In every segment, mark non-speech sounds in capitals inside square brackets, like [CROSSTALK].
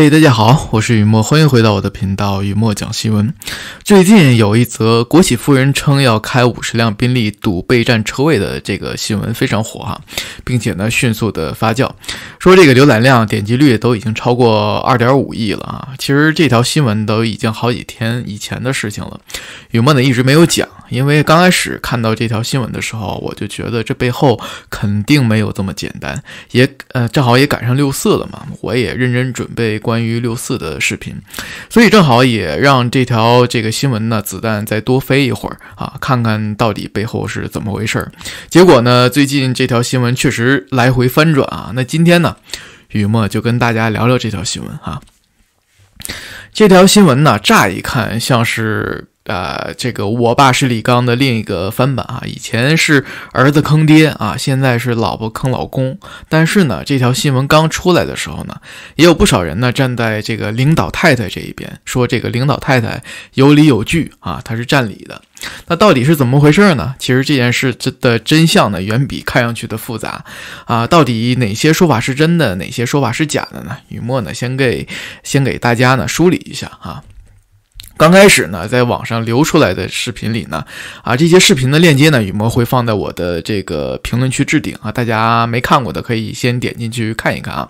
嘿，大家好，我是雨墨，欢迎回到我的频道《雨墨讲新闻》。最近有一则国企夫人称要开五十辆宾利堵备战车位的这个新闻非常火哈，并且呢迅速的发酵，说这个浏览量、点击率都已经超过二点五亿了啊。其实这条新闻都已经好几天以前的事情了，雨墨呢一直没有讲。因为刚开始看到这条新闻的时候，我就觉得这背后肯定没有这么简单。也呃，正好也赶上六四了嘛，我也认真准备关于六四的视频，所以正好也让这条这个新闻呢，子弹再多飞一会儿啊，看看到底背后是怎么回事儿。结果呢，最近这条新闻确实来回翻转啊。那今天呢，雨墨就跟大家聊聊这条新闻哈。这条新闻呢，乍一看像是。呃，这个我爸是李刚的另一个翻版啊，以前是儿子坑爹啊，现在是老婆坑老公。但是呢，这条新闻刚出来的时候呢，也有不少人呢站在这个领导太太这一边，说这个领导太太有理有据啊，他是占理的。那到底是怎么回事呢？其实这件事真的真相呢，远比看上去的复杂啊。到底哪些说法是真的，哪些说法是假的呢？雨墨呢，先给先给大家呢梳理一下啊。刚开始呢，在网上流出来的视频里呢，啊，这些视频的链接呢，雨墨会放在我的这个评论区置顶啊，大家没看过的可以先点进去看一看啊。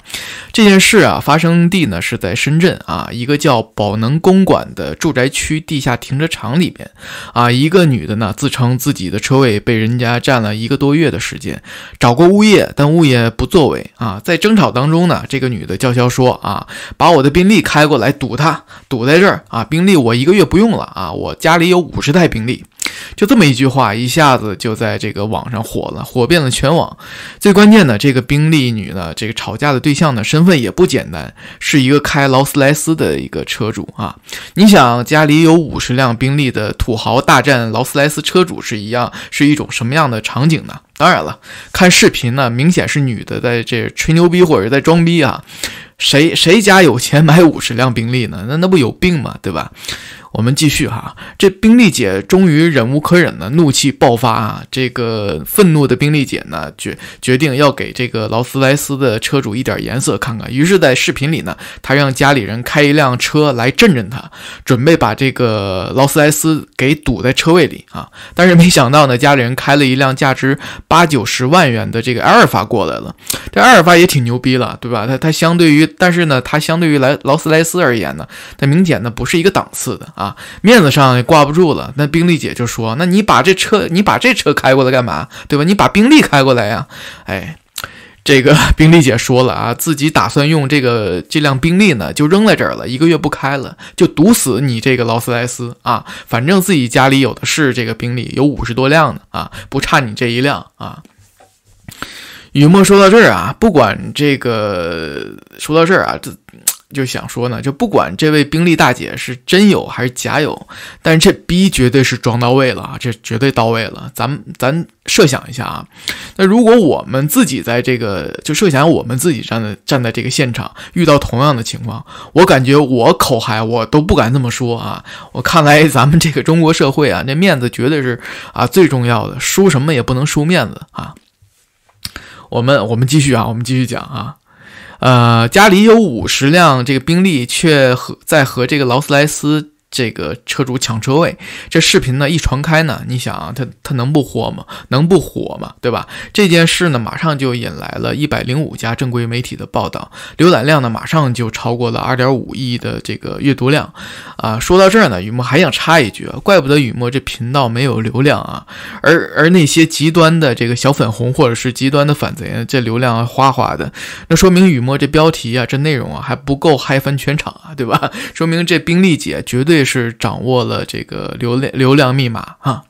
这件事啊，发生地呢是在深圳啊，一个叫宝能公馆的住宅区地下停车场里面啊，一个女的呢自称自己的车位被人家占了一个多月的时间，找过物业，但物业不作为啊。在争吵当中呢，这个女的叫嚣说啊，把我的宾利开过来堵他，堵在这儿啊，宾利我。一个月不用了啊！我家里有五十台病例。就这么一句话，一下子就在这个网上火了，火遍了全网。最关键的，这个宾利女呢，这个吵架的对象呢，身份也不简单，是一个开劳斯莱斯的一个车主啊。你想，家里有五十辆宾利的土豪大战劳斯莱斯车主是一样，是一种什么样的场景呢？当然了，看视频呢，明显是女的在这吹牛逼或者在装逼啊。谁谁家有钱买五十辆宾利呢？那那不有病吗？对吧？我们继续哈，这宾利姐终于忍无可忍了，怒气爆发啊！这个愤怒的宾利姐呢，决决定要给这个劳斯莱斯的车主一点颜色看看。于是，在视频里呢，她让家里人开一辆车来震震他，准备把这个劳斯莱斯给堵在车位里啊！但是没想到呢，家里人开了一辆价值八九十万元的这个阿尔法过来了。这阿尔法也挺牛逼了，对吧？它它相对于，但是呢，它相对于来劳斯莱斯而言呢，它明显呢不是一个档次的。啊，面子上也挂不住了。那宾利姐就说：“那你把这车，你把这车开过来干嘛？对吧？你把宾利开过来呀。”哎，这个宾利姐说了啊，自己打算用这个这辆宾利呢，就扔在这儿了，一个月不开了，就堵死你这个劳斯莱斯啊。反正自己家里有的是这个宾利，有五十多辆呢啊，不差你这一辆啊。雨墨说到这儿啊，不管这个说到这儿啊，这。就想说呢，就不管这位宾利大姐是真有还是假有，但是这逼绝对是装到位了啊，这绝对到位了。咱们咱设想一下啊，那如果我们自己在这个，就设想我们自己站在站在这个现场，遇到同样的情况，我感觉我口嗨我都不敢这么说啊。我看来 [LAUGHS] 咱们这个中国社会啊，那面子绝对是啊最重要的，输什么也不能输面子啊。我们我们继续啊，我们继续讲啊。呃，家里有五十辆这个宾利，却和在和这个劳斯莱斯。这个车主抢车位，这视频呢一传开呢，你想啊，他他能不火吗？能不火吗？对吧？这件事呢，马上就引来了一百零五家正规媒体的报道，浏览量呢，马上就超过了二点五亿的这个阅读量啊。说到这儿呢，雨墨还想插一句啊，怪不得雨墨这频道没有流量啊，而而那些极端的这个小粉红或者是极端的反贼这流量哗哗的，那说明雨墨这标题啊，这内容啊，还不够嗨翻全场啊，对吧？说明这冰丽姐绝对。是掌握了这个流量流量密码哈。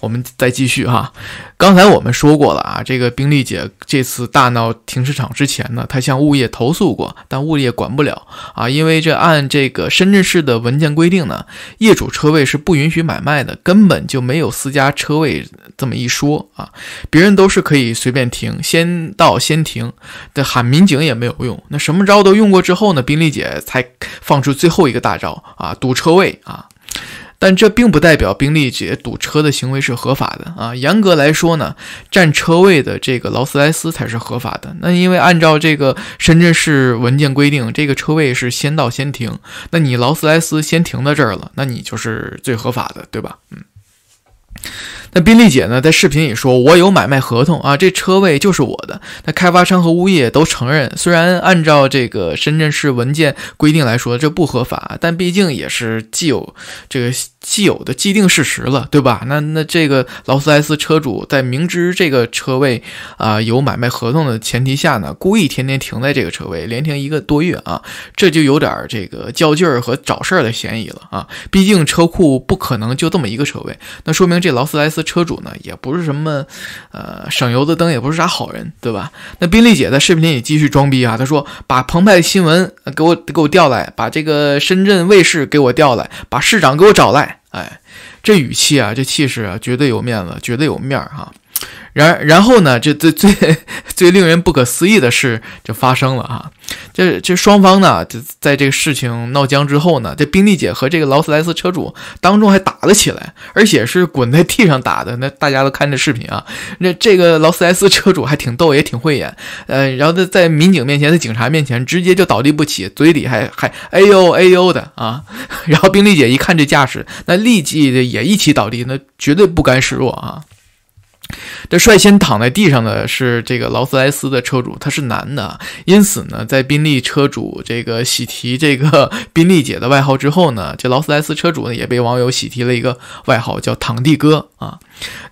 我们再继续哈，刚才我们说过了啊，这个冰丽姐这次大闹停车场之前呢，她向物业投诉过，但物业管不了啊，因为这按这个深圳市的文件规定呢，业主车位是不允许买卖的，根本就没有私家车位这么一说啊，别人都是可以随便停，先到先停，这喊民警也没有用，那什么招都用过之后呢，冰丽姐才放出最后一个大招啊，堵车位啊。但这并不代表宾利姐堵车的行为是合法的啊！严格来说呢，占车位的这个劳斯莱斯才是合法的。那因为按照这个深圳市文件规定，这个车位是先到先停，那你劳斯莱斯先停到这儿了，那你就是最合法的，对吧？嗯。那宾利姐呢，在视频里说：“我有买卖合同啊，这车位就是我的。”那开发商和物业都承认，虽然按照这个深圳市文件规定来说，这不合法，但毕竟也是既有这个既有的既定事实了，对吧？那那这个劳斯莱斯车主在明知这个车位啊有买卖合同的前提下呢，故意天天停在这个车位，连停一个多月啊，这就有点这个较劲儿和找事儿的嫌疑了啊！毕竟车库不可能就这么一个车位，那说明这劳斯莱斯。车主呢也不是什么，呃，省油的灯也不是啥好人，对吧？那宾利姐在视频里继续装逼啊，她说：“把澎湃新闻给我，给我调来；把这个深圳卫视给我调来；把市长给我找来。”哎，这语气啊，这气势啊，绝对有面子，绝对有面儿哈。然然后呢，这最最 [LAUGHS] 最令人不可思议的事就发生了哈，这这双方呢，就在这个事情闹僵之后呢，这宾利姐和这个劳斯莱斯车主当众还打了起来，而且是滚在地上打的。那大家都看这视频啊，那这个劳斯莱斯车主还挺逗，也挺会演，嗯，然后在在民警面前，在警察面前直接就倒地不起，嘴里还还哎呦哎呦的啊。[LAUGHS] 然后宾利姐一看这架势，那立即也一起倒地，那绝对不甘示弱啊。这率先躺在地上的是这个劳斯莱斯的车主，他是男的，因此呢，在宾利车主这个喜提这个 [LAUGHS] 宾利姐的外号之后呢，这劳斯莱斯车主呢也被网友喜提了一个外号叫堂弟哥啊。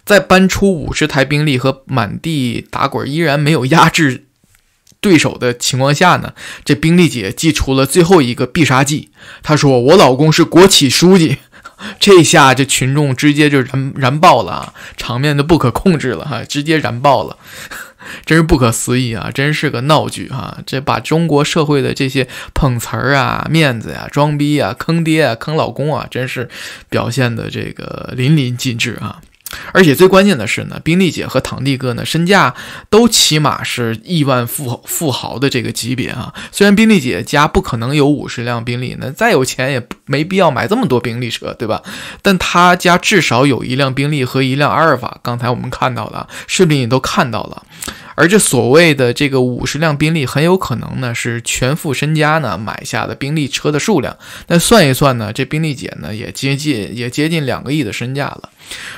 在搬出五十台宾利和满地打滚依然没有压制对手的情况下呢，这宾利姐祭出了最后一个必杀技，她说：“我老公是国企书记。”这下这群众直接就燃燃爆了啊！场面都不可控制了哈，直接燃爆了，[LAUGHS] 真是不可思议啊！真是个闹剧哈！这把中国社会的这些捧词儿啊、面子呀、装逼啊、坑爹啊、坑老公啊，真是表现的这个淋漓尽致啊！而且最关键的是呢，宾利姐和堂弟哥呢，身价都起码是亿万富富豪的这个级别啊！虽然宾利姐家不可能有五十辆宾利，那再有钱也不。没必要买这么多宾利车，对吧？但他家至少有一辆宾利和一辆阿尔法。刚才我们看到的，视频也都看到了？而这所谓的这个五十辆宾利，很有可能呢是全副身家呢买下的宾利车的数量。那算一算呢，这宾利姐呢也接近也接近两个亿的身价了。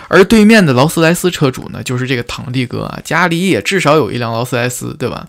而对面的劳斯莱斯车主呢，就是这个堂弟哥啊，家里也至少有一辆劳斯莱斯，对吧？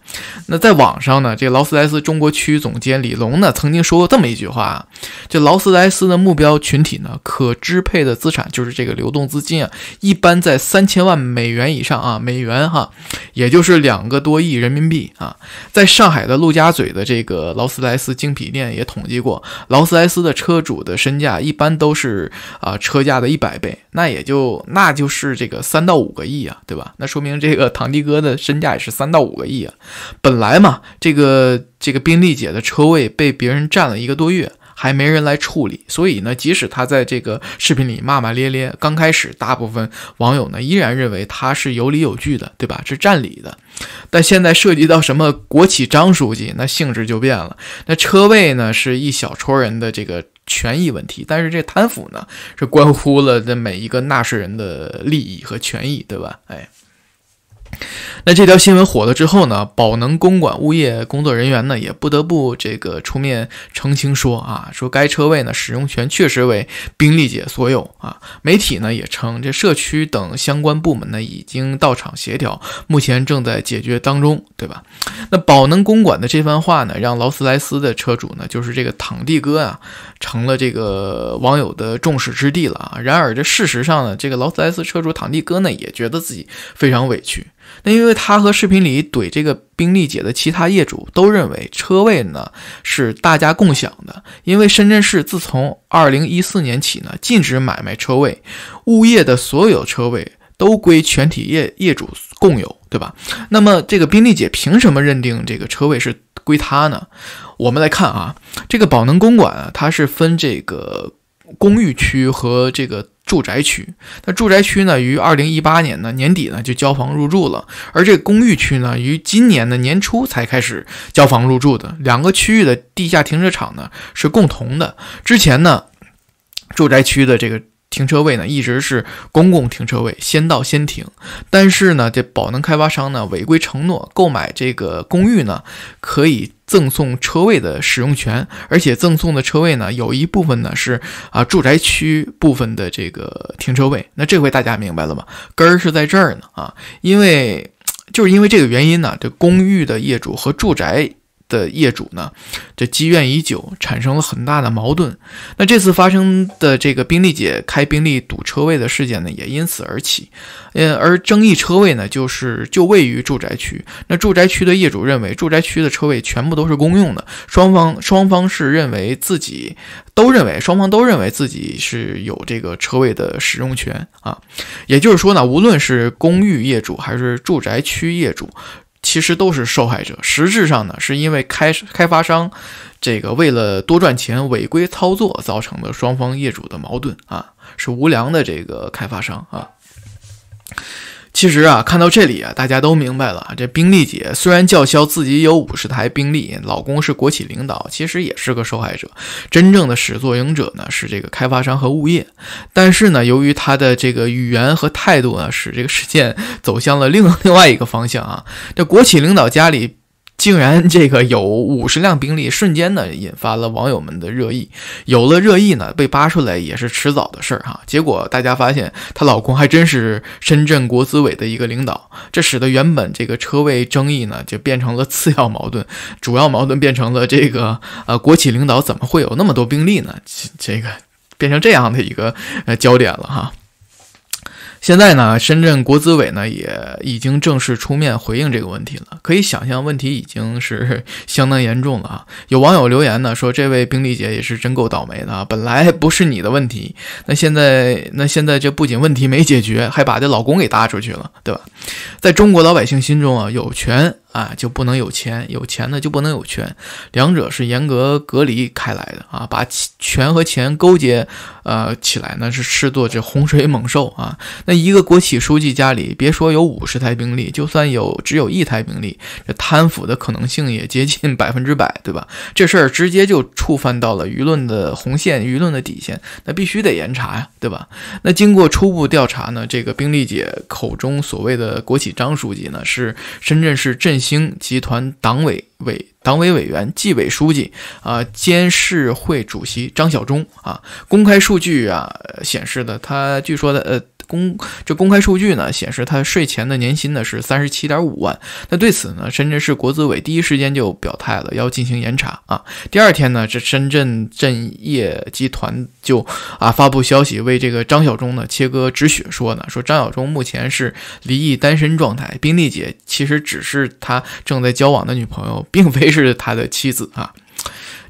那在网上呢，这劳斯莱斯中国区总监李龙呢曾经说过这么一句话：，这劳斯。劳斯的目标群体呢？可支配的资产就是这个流动资金啊，一般在三千万美元以上啊，美元哈，也就是两个多亿人民币啊。在上海的陆家嘴的这个劳斯莱斯精品店也统计过，劳斯莱斯的车主的身价一般都是啊车价的一百倍，那也就那就是这个三到五个亿啊，对吧？那说明这个堂弟哥的身价也是三到五个亿啊。本来嘛，这个这个宾利姐的车位被别人占了一个多月。还没人来处理，所以呢，即使他在这个视频里骂骂咧咧，刚开始大部分网友呢依然认为他是有理有据的，对吧？是占理的。但现在涉及到什么国企张书记，那性质就变了。那车位呢是一小撮人的这个权益问题，但是这贪腐呢是关乎了这每一个纳税人的利益和权益，对吧？哎。那这条新闻火了之后呢，宝能公馆物业工作人员呢也不得不这个出面澄清说啊，说该车位呢使用权确实为宾利姐所有啊。媒体呢也称这社区等相关部门呢已经到场协调，目前正在解决当中，对吧？那宝能公馆的这番话呢，让劳斯莱斯的车主呢，就是这个堂弟哥啊，成了这个网友的众矢之的了啊。然而这事实上呢，这个劳斯莱斯车主堂弟哥呢也觉得自己非常委屈。那因为他和视频里怼这个宾利姐的其他业主都认为车位呢是大家共享的，因为深圳市自从二零一四年起呢禁止买卖车位，物业的所有车位都归全体业业主共有，对吧？那么这个宾利姐凭什么认定这个车位是归她呢？我们来看啊，这个宝能公馆啊，它是分这个公寓区和这个。住宅区，那住宅区呢？于二零一八年呢年底呢就交房入住了，而这个公寓区呢，于今年的年初才开始交房入住的。两个区域的地下停车场呢是共同的。之前呢，住宅区的这个。停车位呢一直是公共停车位，先到先停。但是呢，这宝能开发商呢违规承诺，购买这个公寓呢可以赠送车位的使用权，而且赠送的车位呢有一部分呢是啊住宅区部分的这个停车位。那这回大家明白了吗？根儿是在这儿呢啊，因为就是因为这个原因呢，这公寓的业主和住宅。的业主呢，这积怨已久，产生了很大的矛盾。那这次发生的这个宾利姐开宾利堵车位的事件呢，也因此而起。嗯，而争议车位呢，就是就位于住宅区。那住宅区的业主认为，住宅区的车位全部都是公用的。双方双方是认为自己都认为双方都认为自己是有这个车位的使用权啊。也就是说呢，无论是公寓业主还是住宅区业主。其实都是受害者，实质上呢，是因为开开发商这个为了多赚钱违规操作造成的双方业主的矛盾啊，是无良的这个开发商啊。其实啊，看到这里啊，大家都明白了。这冰丽姐虽然叫嚣自己有五十台冰丽，老公是国企领导，其实也是个受害者。真正的始作俑者呢，是这个开发商和物业。但是呢，由于他的这个语言和态度呢，使这个事件走向了另另外一个方向啊。这国企领导家里。竟然这个有五十辆兵力，瞬间呢引发了网友们的热议。有了热议呢，被扒出来也是迟早的事儿哈。结果大家发现，她老公还真是深圳国资委的一个领导，这使得原本这个车位争议呢，就变成了次要矛盾，主要矛盾变成了这个呃国企领导怎么会有那么多兵力呢？这这个变成这样的一个呃焦点了哈。现在呢，深圳国资委呢也已经正式出面回应这个问题了。可以想象，问题已经是相当严重了啊！有网友留言呢说：“这位冰丽姐也是真够倒霉的，本来不是你的问题，那现在，那现在这不仅问题没解决，还把这老公给搭出去了，对吧？在中国老百姓心中啊，有权啊就不能有钱，有钱呢就不能有权，两者是严格隔离开来的啊！把权和钱勾结，呃起来呢是视作这洪水猛兽啊！那。”一个国企书记家里，别说有五十台宾利，就算有只有一台宾利，这贪腐的可能性也接近 [LAUGHS] 百分之百，对吧？这事儿直接就触犯到了舆论的红线、舆论的底线，那必须得严查呀，对吧？那经过初步调查呢，这个宾利姐口中所谓的国企张书记呢，是深圳市振兴集团党委委党委委员、纪委书记啊，监事会主席张小忠啊。公开数据啊显示的，他据说的呃。公这公开数据呢显示，他税前的年薪呢是三十七点五万。那对此呢，深圳市国资委第一时间就表态了，要进行严查啊。第二天呢，这深圳振业集团就啊发布消息为这个张小忠呢切割止血，说呢说张小忠目前是离异单身状态，宾利姐其实只是他正在交往的女朋友，并非是他的妻子啊。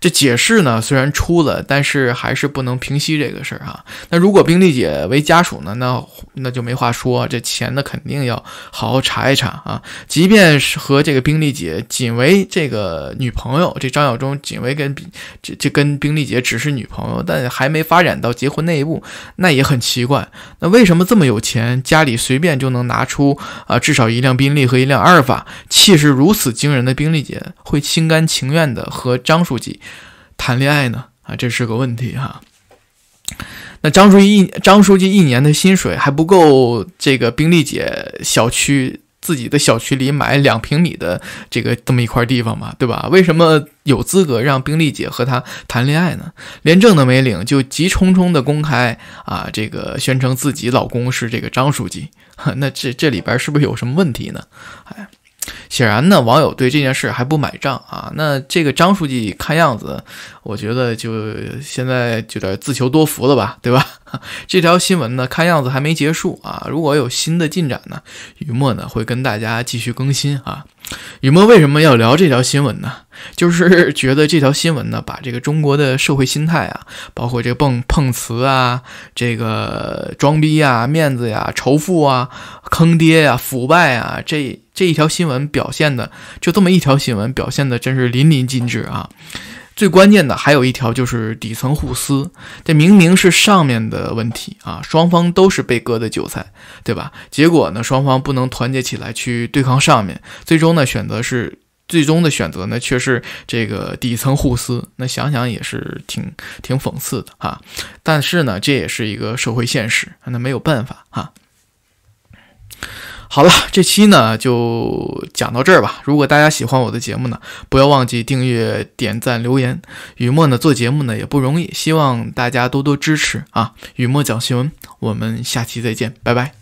这解释呢虽然出了，但是还是不能平息这个事儿哈。那如果冰丽姐为家属呢，那那就没话说。这钱呢肯定要好好查一查啊。即便是和这个冰丽姐仅为这个女朋友，这张小忠仅为跟这这跟冰丽姐只是女朋友，但还没发展到结婚那一步，那也很奇怪。那为什么这么有钱，家里随便就能拿出啊至少一辆宾利和一辆阿尔法，气势如此惊人的冰丽姐会心甘情愿的和张书记？谈恋爱呢？啊，这是个问题哈。那张书记一张书记一年的薪水还不够这个冰丽姐小区自己的小区里买两平米的这个这么一块地方吗？对吧？为什么有资格让冰丽姐和他谈恋爱呢？连证都没领，就急冲冲的公开啊，这个宣称自己老公是这个张书记，[LAUGHS] 那这这里边是不是有什么问题呢？哎。显然呢，网友对这件事还不买账啊。那这个张书记看样子，我觉得就现在有点自求多福了吧，对吧？[LAUGHS] 这条新闻呢，看样子还没结束啊。如果有新的进展呢，雨墨呢会跟大家继续更新啊。雨墨为什么要聊这条新闻呢？[LAUGHS] 就是觉得这条新闻呢，把这个中国的社会心态啊，包括这个碰碰瓷啊，这个装逼呀、面子呀、仇富啊、坑爹呀、腐败啊这。这一条新闻表现的就这么一条新闻表现的真是淋漓尽致啊！最关键的还有一条就是底层互撕，这明明是上面的问题啊，双方都是被割的韭菜，对吧？结果呢，双方不能团结起来去对抗上面，最终呢选择是最终的选择呢却是这个底层互撕。那想想也是挺挺讽刺的哈，但是呢，这也是一个社会现实，那没有办法哈。好了，这期呢就讲到这儿吧。如果大家喜欢我的节目呢，不要忘记订阅、点赞、留言。雨墨呢做节目呢也不容易，希望大家多多支持啊！雨墨讲新闻，我们下期再见，拜拜。